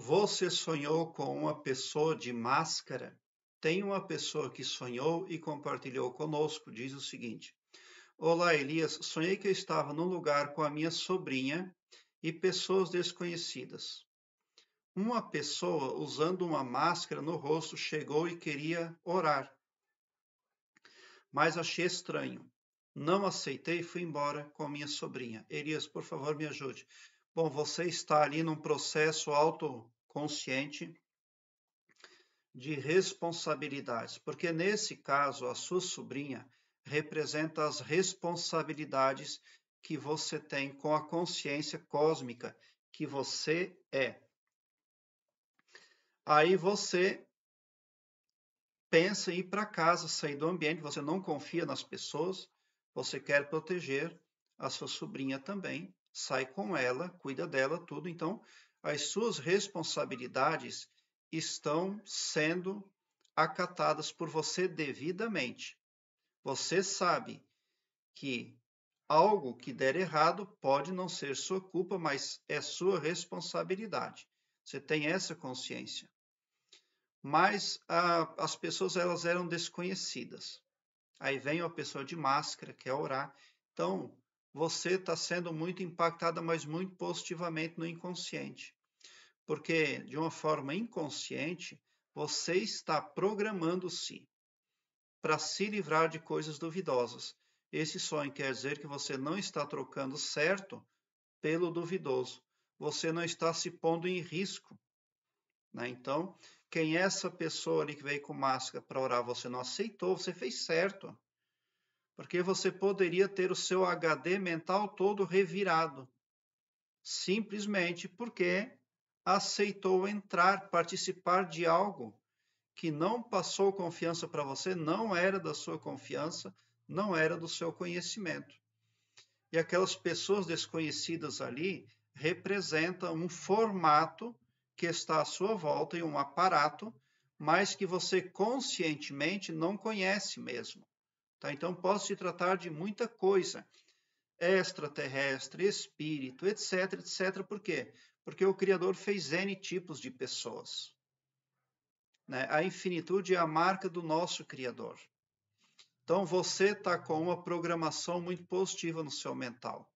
Você sonhou com uma pessoa de máscara? Tem uma pessoa que sonhou e compartilhou conosco, diz o seguinte: Olá, Elias. Sonhei que eu estava num lugar com a minha sobrinha e pessoas desconhecidas. Uma pessoa usando uma máscara no rosto chegou e queria orar. Mas achei estranho. Não aceitei e fui embora com a minha sobrinha. Elias, por favor, me ajude. Bom, você está ali num processo autoconsciente de responsabilidades, porque nesse caso a sua sobrinha representa as responsabilidades que você tem com a consciência cósmica que você é. Aí você pensa em ir para casa, sair do ambiente, você não confia nas pessoas, você quer proteger a sua sobrinha também, sai com ela, cuida dela, tudo. Então, as suas responsabilidades estão sendo acatadas por você devidamente. Você sabe que algo que der errado pode não ser sua culpa, mas é sua responsabilidade. Você tem essa consciência. Mas a, as pessoas elas eram desconhecidas. Aí vem uma pessoa de máscara, quer orar. Então, você está sendo muito impactada, mas muito positivamente no inconsciente. Porque, de uma forma inconsciente, você está programando-se para se livrar de coisas duvidosas. Esse sonho quer dizer que você não está trocando certo pelo duvidoso. Você não está se pondo em risco. Né? Então, quem é essa pessoa ali que veio com máscara para orar, você não aceitou, você fez certo porque você poderia ter o seu HD mental todo revirado, simplesmente porque aceitou entrar, participar de algo que não passou confiança para você, não era da sua confiança, não era do seu conhecimento. E aquelas pessoas desconhecidas ali representam um formato que está à sua volta e um aparato, mas que você conscientemente não conhece mesmo. Tá? Então, pode se tratar de muita coisa, extraterrestre, espírito, etc, etc. Por quê? Porque o Criador fez N tipos de pessoas. Né? A infinitude é a marca do nosso Criador. Então, você está com uma programação muito positiva no seu mental.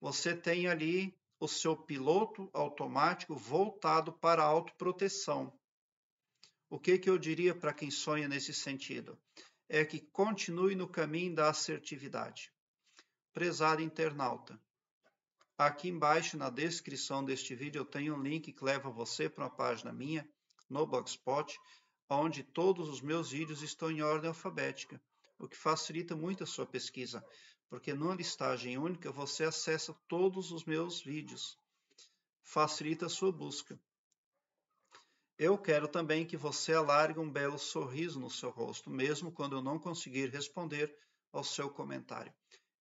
Você tem ali o seu piloto automático voltado para a autoproteção. O que, que eu diria para quem sonha nesse sentido? é que continue no caminho da assertividade. Prezado internauta, aqui embaixo na descrição deste vídeo eu tenho um link que leva você para uma página minha no Blogspot, onde todos os meus vídeos estão em ordem alfabética, o que facilita muito a sua pesquisa, porque numa listagem única você acessa todos os meus vídeos. Facilita a sua busca. Eu quero também que você alargue um belo sorriso no seu rosto, mesmo quando eu não conseguir responder ao seu comentário.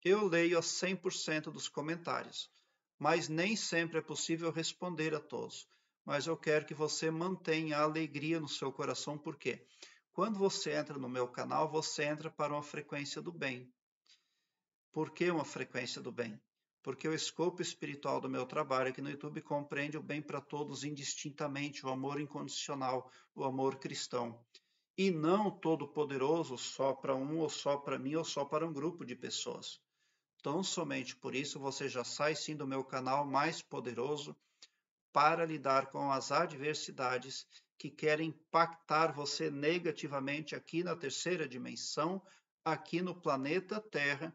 Eu leio a 100% dos comentários, mas nem sempre é possível responder a todos. Mas eu quero que você mantenha a alegria no seu coração, porque quando você entra no meu canal, você entra para uma frequência do bem. Por que uma frequência do bem? porque o escopo espiritual do meu trabalho aqui no YouTube compreende o bem para todos indistintamente, o amor incondicional, o amor cristão. E não todo-poderoso só para um, ou só para mim, ou só para um grupo de pessoas. Então, somente por isso você já sai sim do meu canal mais poderoso para lidar com as adversidades que querem impactar você negativamente aqui na terceira dimensão, aqui no planeta Terra